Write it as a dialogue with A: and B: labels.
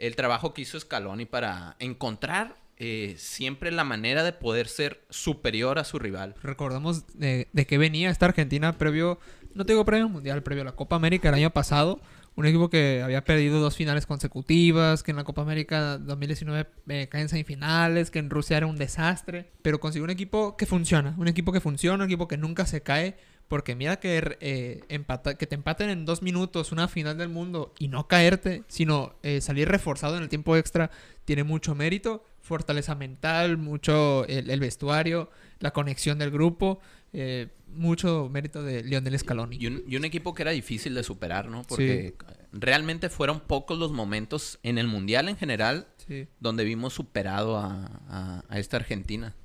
A: el trabajo que hizo Scaloni para encontrar eh, siempre la manera de poder ser superior a su rival.
B: Recordamos de, de que venía esta Argentina previo, no te digo previo Mundial, previo a la Copa América el año pasado. Un equipo que había perdido dos finales consecutivas, que en la Copa América 2019 eh, caen en semifinales, que en Rusia era un desastre, pero consiguió un equipo que funciona, un equipo que funciona, un equipo que nunca se cae, porque mira que, er, eh, que te empaten en dos minutos una final del mundo y no caerte, sino eh, salir reforzado en el tiempo extra, tiene mucho mérito, fortaleza mental, mucho el, vestuario, la conexión del grupo, eh, mucho mérito de León del Escalón. y
A: un, equipo que era difícil de superar, ¿no? Porque realmente fueron pocos los momentos en el Mundial en general donde vimos superado a, a esta Argentina.